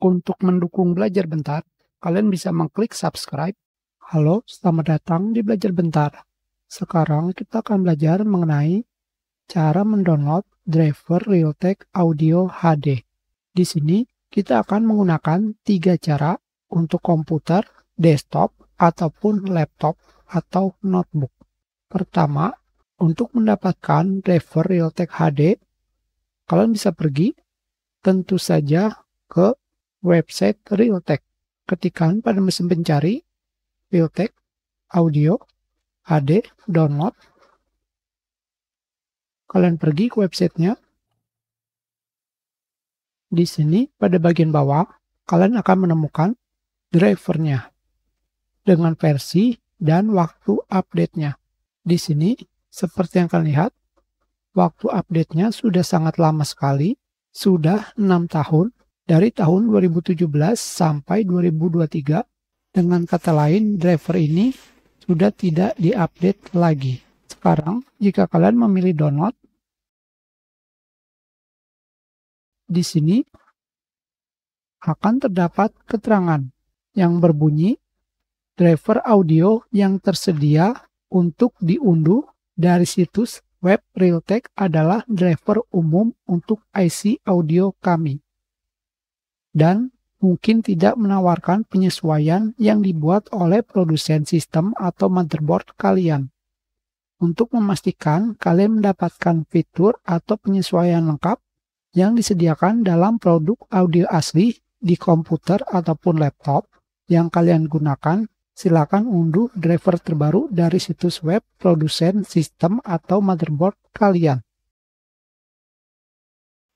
Untuk mendukung belajar bentar, kalian bisa mengklik subscribe. Halo, selamat datang di Belajar Bentar. Sekarang kita akan belajar mengenai cara mendownload driver Realtek Audio HD. Di sini, kita akan menggunakan tiga cara untuk komputer, desktop, ataupun laptop atau notebook. Pertama, untuk mendapatkan driver Realtek HD, kalian bisa pergi tentu saja ke website Realtek. Ketikan pada mesin pencari Realtek Audio ad Download. Kalian pergi ke websitenya. Di sini pada bagian bawah kalian akan menemukan drivernya dengan versi dan waktu update-nya. Di sini seperti yang kalian lihat waktu update-nya sudah sangat lama sekali, sudah 6 tahun dari tahun 2017 sampai 2023. Dengan kata lain, driver ini sudah tidak diupdate lagi. Sekarang, jika kalian memilih download, di sini akan terdapat keterangan yang berbunyi driver audio yang tersedia untuk diunduh dari situs web Realtek adalah driver umum untuk IC audio kami dan mungkin tidak menawarkan penyesuaian yang dibuat oleh produsen sistem atau motherboard kalian. Untuk memastikan kalian mendapatkan fitur atau penyesuaian lengkap yang disediakan dalam produk audio asli di komputer ataupun laptop yang kalian gunakan, silakan unduh driver terbaru dari situs web produsen sistem atau motherboard kalian.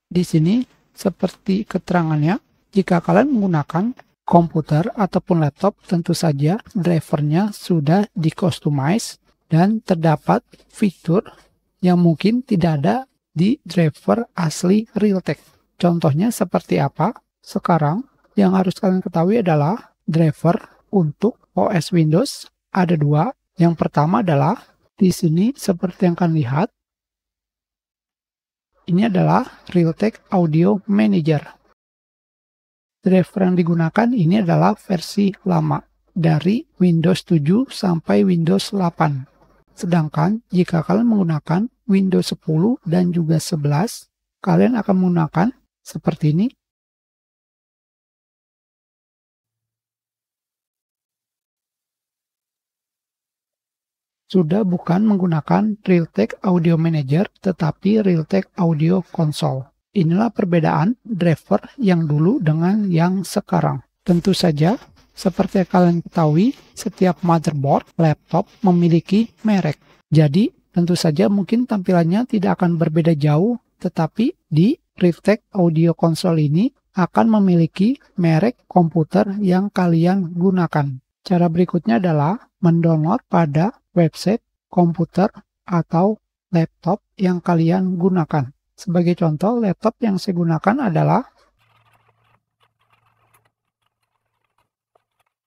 Di sini, seperti keterangannya, jika kalian menggunakan komputer ataupun laptop, tentu saja drivernya sudah dikustomize dan terdapat fitur yang mungkin tidak ada di driver asli Realtek. Contohnya seperti apa? Sekarang yang harus kalian ketahui adalah driver untuk OS Windows ada dua. Yang pertama adalah di sini seperti yang kalian lihat, ini adalah Realtek Audio Manager driver yang digunakan ini adalah versi lama dari Windows 7 sampai Windows 8. Sedangkan jika kalian menggunakan Windows 10 dan juga 11, kalian akan menggunakan seperti ini. Sudah bukan menggunakan Realtek Audio Manager, tetapi Realtek Audio Console. Inilah perbedaan driver yang dulu dengan yang sekarang. Tentu saja, seperti kalian ketahui, setiap motherboard laptop memiliki merek. Jadi, tentu saja mungkin tampilannya tidak akan berbeda jauh, tetapi di Riftek Audio Console ini akan memiliki merek komputer yang kalian gunakan. Cara berikutnya adalah mendownload pada website komputer atau laptop yang kalian gunakan. Sebagai contoh, laptop yang saya gunakan adalah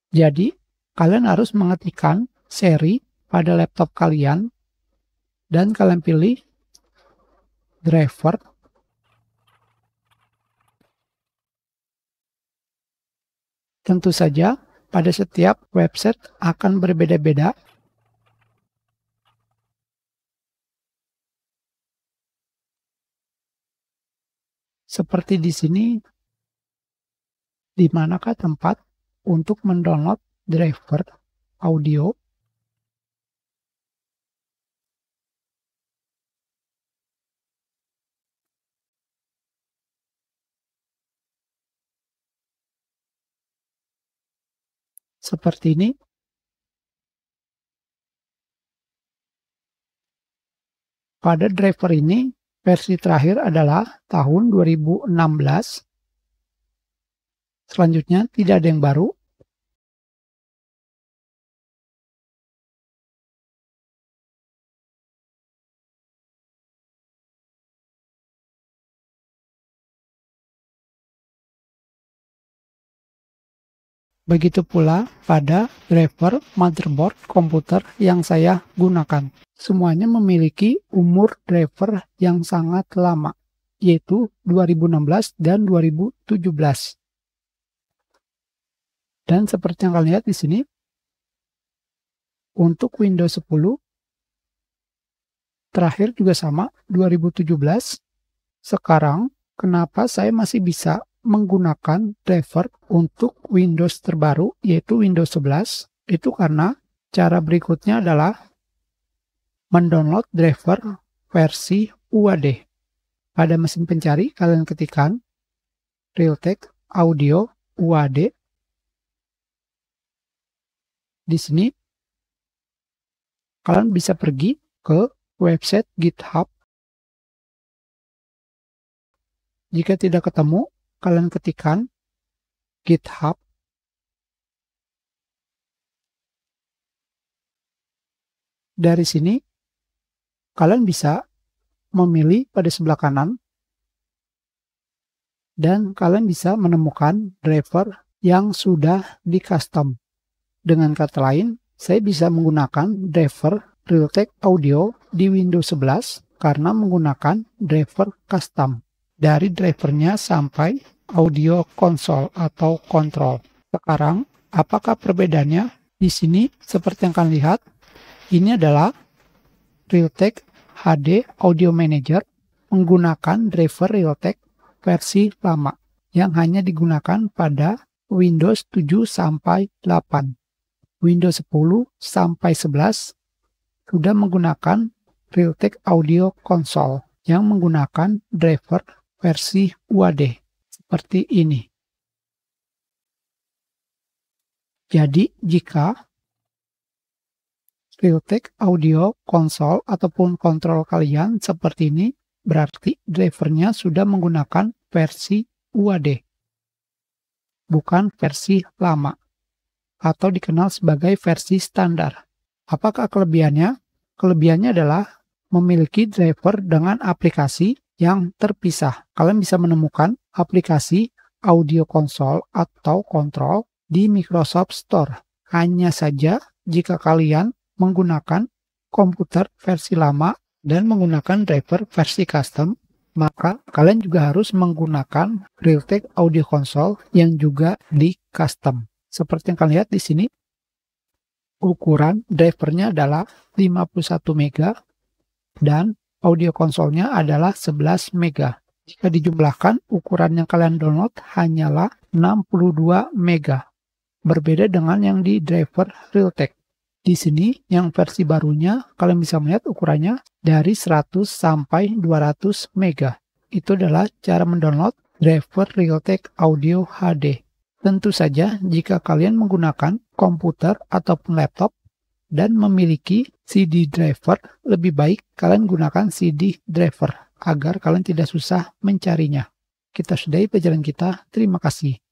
Jadi, kalian harus mengetikkan seri pada laptop kalian dan kalian pilih driver Tentu saja, pada setiap website akan berbeda-beda Seperti di sini, di manakah tempat untuk mendownload driver audio seperti ini. Pada driver ini, Versi terakhir adalah tahun 2016. Selanjutnya tidak ada yang baru. Begitu pula pada driver, motherboard, komputer yang saya gunakan. Semuanya memiliki umur driver yang sangat lama, yaitu 2016 dan 2017. Dan seperti yang kalian lihat di sini, untuk Windows 10, terakhir juga sama, 2017. Sekarang, kenapa saya masih bisa menggunakan driver untuk Windows terbaru yaitu Windows 11 itu karena cara berikutnya adalah mendownload driver versi UAD. Pada mesin pencari kalian ketikkan Realtek Audio UAD. Di sini kalian bisa pergi ke website GitHub. Jika tidak ketemu, kalian ketikkan GitHub dari sini kalian bisa memilih pada sebelah kanan dan kalian bisa menemukan driver yang sudah di custom. Dengan kata lain, saya bisa menggunakan driver Realtek Audio di Windows 11 karena menggunakan driver custom dari drivernya sampai audio konsol atau kontrol. Sekarang, apakah perbedaannya? Di sini, seperti yang kalian lihat, ini adalah Realtek HD Audio Manager menggunakan driver Realtek versi lama yang hanya digunakan pada Windows 7 sampai 8. Windows 10 sampai 11 sudah menggunakan Realtek Audio Console yang menggunakan driver versi UAD seperti ini. Jadi jika Realtek Audio Console ataupun kontrol kalian seperti ini, berarti drivernya sudah menggunakan versi UAD, bukan versi lama atau dikenal sebagai versi standar. Apakah kelebihannya? Kelebihannya adalah memiliki driver dengan aplikasi yang terpisah. Kalian bisa menemukan aplikasi audio console atau kontrol di Microsoft Store. Hanya saja jika kalian menggunakan komputer versi lama dan menggunakan driver versi custom, maka kalian juga harus menggunakan Realtek Audio Console yang juga di custom. Seperti yang kalian lihat di sini, ukuran drivernya adalah 51 MB dan audio konsolnya adalah 11 mega. Jika dijumlahkan, ukuran yang kalian download hanyalah 62 mega. Berbeda dengan yang di driver Realtek. Di sini yang versi barunya kalian bisa melihat ukurannya dari 100 sampai 200 mega. Itu adalah cara mendownload driver Realtek Audio HD. Tentu saja jika kalian menggunakan komputer ataupun laptop dan memiliki CD driver, lebih baik kalian gunakan CD driver agar kalian tidak susah mencarinya. Kita sudahi pelajaran kita. Terima kasih.